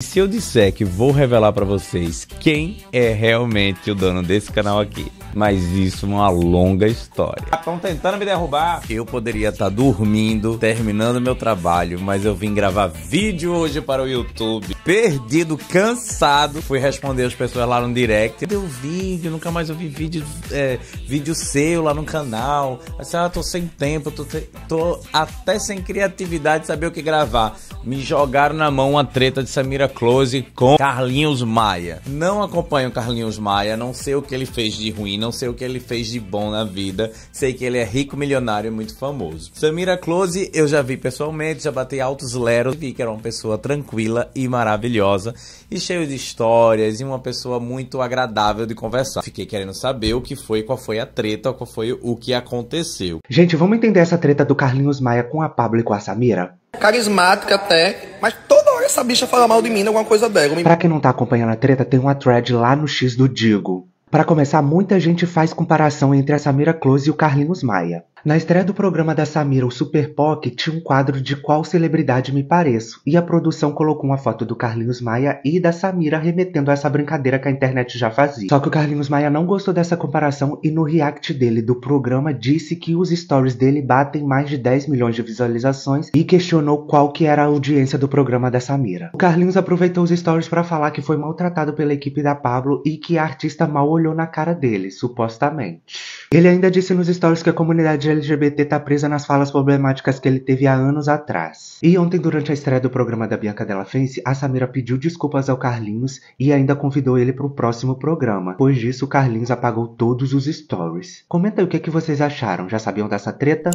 Se eu disser que vou revelar para vocês quem é realmente o dono desse canal aqui, mas isso é uma longa história. Estão tentando me derrubar. Eu poderia estar tá dormindo, terminando meu trabalho, mas eu vim gravar vídeo hoje para o YouTube. Perdido, cansado, fui responder as pessoas lá no direct. Deu vídeo, nunca mais ouvi vídeo, é, vídeo seu lá no canal. Assim, ah, tô sem tempo, tô, tô até sem criatividade de saber o que gravar. Me jogaram na mão uma treta de Samira Close com Carlinhos Maia. Não acompanho Carlinhos Maia, não sei o que ele fez de ruim, não sei o que ele fez de bom na vida. Sei que ele é rico, milionário e muito famoso. Samira Close, eu já vi pessoalmente, já bati altos leros vi que era uma pessoa tranquila e maravilhosa e cheio de histórias e uma pessoa muito agradável de conversar. Fiquei querendo saber o que foi, qual foi a treta, qual foi o que aconteceu. Gente, vamos entender essa treta do Carlinhos Maia com a Pablo e com a Samira? Carismática até, mas todo essa bicha fala mal de mim, né? alguma coisa dela. Me... Pra quem não tá acompanhando a treta, tem uma thread lá no X do Digo. Para começar, muita gente faz comparação entre a Samira Close e o Carlinhos Maia. Na estreia do programa da Samira, o Super Poc, tinha um quadro de qual celebridade me pareço, e a produção colocou uma foto do Carlinhos Maia e da Samira remetendo a essa brincadeira que a internet já fazia. Só que o Carlinhos Maia não gostou dessa comparação e no react dele do programa disse que os stories dele batem mais de 10 milhões de visualizações e questionou qual que era a audiência do programa da Samira. O Carlinhos aproveitou os stories para falar que foi maltratado pela equipe da Pablo e que a artista mal olhou na cara dele, supostamente. Ele ainda disse nos stories que a comunidade comunidade LGBT tá presa nas falas problemáticas que ele teve há anos atrás. E ontem, durante a estreia do programa da Bianca Della Fence, a Samira pediu desculpas ao Carlinhos e ainda convidou ele para o próximo programa. Pois disso, o Carlinhos apagou todos os stories. Comenta aí o que, é que vocês acharam. Já sabiam dessa treta?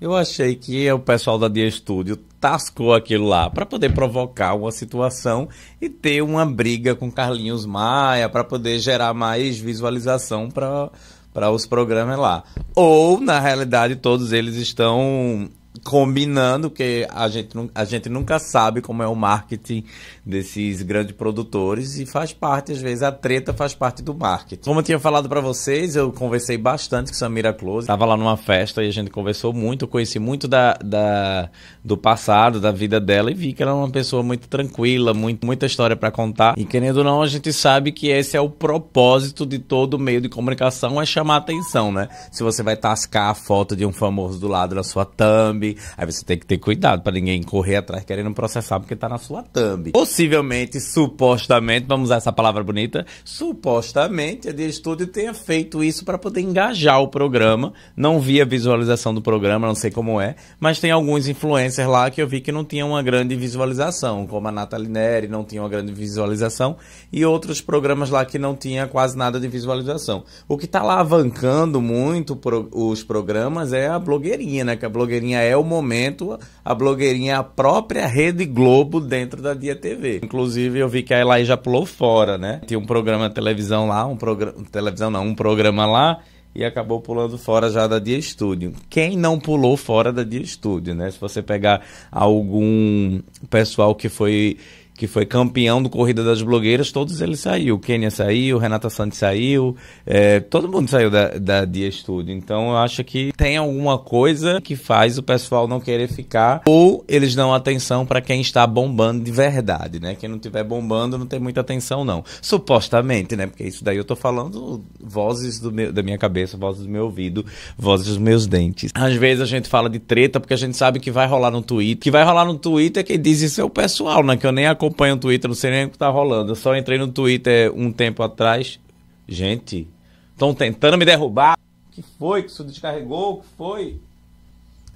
Eu achei que o pessoal da Dia Studio tascou aquilo lá para poder provocar uma situação e ter uma briga com Carlinhos Maia para poder gerar mais visualização para para os programas lá. Ou, na realidade, todos eles estão combinando, porque a gente, a gente nunca sabe como é o marketing desses grandes produtores e faz parte, às vezes, a treta faz parte do marketing. Como eu tinha falado para vocês, eu conversei bastante com Samira Close, tava lá numa festa e a gente conversou muito, conheci muito da, da, do passado, da vida dela e vi que ela é uma pessoa muito tranquila, muito, muita história para contar. E querendo ou não, a gente sabe que esse é o propósito de todo meio de comunicação, é chamar atenção, né? Se você vai tascar a foto de um famoso do lado da sua thumb, aí. você tem que ter cuidado para ninguém correr atrás querendo processar porque tá na sua thumb. Possivelmente, supostamente, vamos usar essa palavra bonita, supostamente a Dia Estúdio tenha feito isso para poder engajar o programa. Não vi a visualização do programa, não sei como é, mas tem alguns influencers lá que eu vi que não tinham uma grande visualização, como a Nathalie Neri não tinha uma grande visualização e outros programas lá que não tinha quase nada de visualização. O que tá alavancando muito pro, os programas é a blogueirinha, né? Que a blogueirinha é o momento, a blogueirinha é a própria Rede Globo dentro da Dia TV. Inclusive, eu vi que a Elaí já pulou fora, né? Tinha um programa de televisão lá, um programa. Televisão não, um programa lá e acabou pulando fora já da Dia Estúdio. Quem não pulou fora da Dia Estúdio, né? Se você pegar algum pessoal que foi que foi campeão do Corrida das Blogueiras, todos eles o Kênia saiu, Renata Santos saiu, é, todo mundo saiu da, da Dia Estúdio. Então eu acho que tem alguma coisa que faz o pessoal não querer ficar, ou eles dão atenção para quem está bombando de verdade, né? Quem não estiver bombando não tem muita atenção, não. Supostamente, né? Porque isso daí eu tô falando vozes meu, da minha cabeça, vozes do meu ouvido, vozes dos meus dentes. Às vezes a gente fala de treta porque a gente sabe que vai rolar no Twitter. Que vai rolar no Twitter é quem diz isso é o pessoal, né? Que eu nem acompanho o Twitter, não sei nem o que tá rolando. Eu só entrei no Twitter um tempo atrás. Gente, estão tentando me derrubar. O que foi que isso descarregou? O que foi?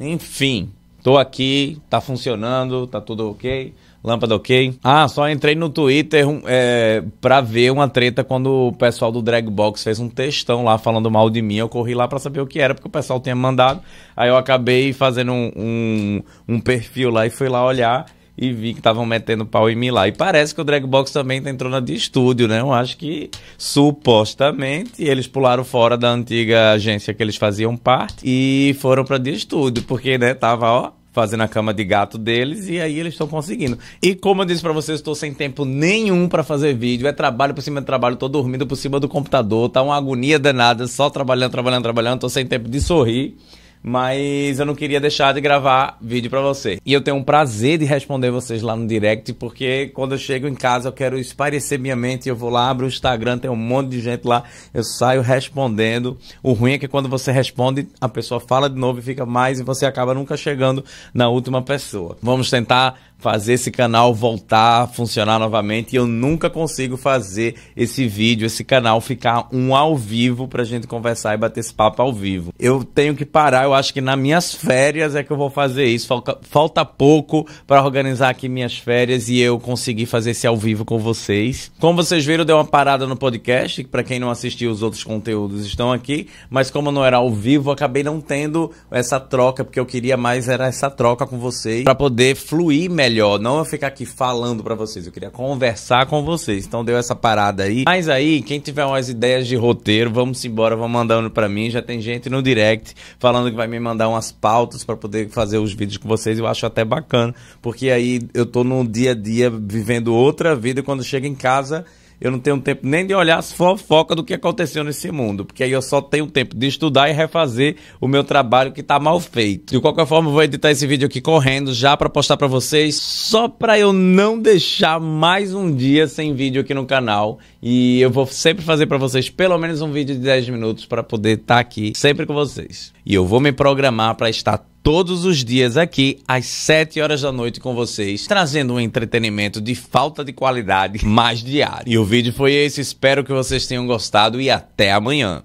Enfim, tô aqui, tá funcionando, tá tudo ok. Lâmpada ok. Ah, só entrei no Twitter é, pra ver uma treta quando o pessoal do Dragbox fez um textão lá falando mal de mim. Eu corri lá pra saber o que era, porque o pessoal tinha mandado. Aí eu acabei fazendo um, um, um perfil lá e fui lá olhar e vi que estavam metendo pau em mim lá. E parece que o Dragbox também entrou na de estúdio, né? Eu acho que supostamente eles pularam fora da antiga agência que eles faziam parte e foram para de estúdio, porque, né, tava, ó, fazendo a cama de gato deles e aí eles estão conseguindo. E como eu disse para vocês, estou sem tempo nenhum para fazer vídeo, é trabalho por cima de trabalho, tô dormindo por cima do computador, tá uma agonia danada, só trabalhando, trabalhando, trabalhando, tô sem tempo de sorrir mas eu não queria deixar de gravar vídeo para você. E eu tenho um prazer de responder vocês lá no direct, porque quando eu chego em casa eu quero esparecer minha mente, eu vou lá, abro o Instagram, tem um monte de gente lá, eu saio respondendo. O ruim é que quando você responde, a pessoa fala de novo e fica mais e você acaba nunca chegando na última pessoa. Vamos tentar fazer esse canal voltar a funcionar novamente e eu nunca consigo fazer esse vídeo, esse canal ficar um ao vivo pra gente conversar e bater esse papo ao vivo. Eu tenho que parar, eu acho que nas minhas férias é que eu vou fazer isso. Falta, falta pouco para organizar aqui minhas férias e eu conseguir fazer esse ao vivo com vocês. Como vocês viram, deu uma parada no podcast, que para quem não assistiu os outros conteúdos estão aqui, mas como não era ao vivo, acabei não tendo essa troca, porque eu queria mais era essa troca com vocês para poder fluir melhor, não eu ficar aqui falando para vocês, eu queria conversar com vocês. Então deu essa parada aí. Mas aí, quem tiver umas ideias de roteiro, vamos embora, vão mandando para mim, já tem gente no direct falando que que vai me mandar umas pautas para poder fazer os vídeos com vocês. Eu acho até bacana, porque aí eu tô no dia a dia vivendo outra vida e quando chego em casa eu não tenho tempo nem de olhar as fofocas do que aconteceu nesse mundo, porque aí eu só tenho tempo de estudar e refazer o meu trabalho que tá mal feito. De qualquer forma, eu vou editar esse vídeo aqui correndo já para postar para vocês, só para eu não deixar mais um dia sem vídeo aqui no canal. E eu vou sempre fazer para vocês pelo menos um vídeo de 10 minutos para poder estar tá aqui sempre com vocês. E eu vou me programar para estar todos os dias aqui às 7 horas da noite com vocês, trazendo um entretenimento de falta de qualidade mais diário. E o vídeo foi esse, espero que vocês tenham gostado e até amanhã.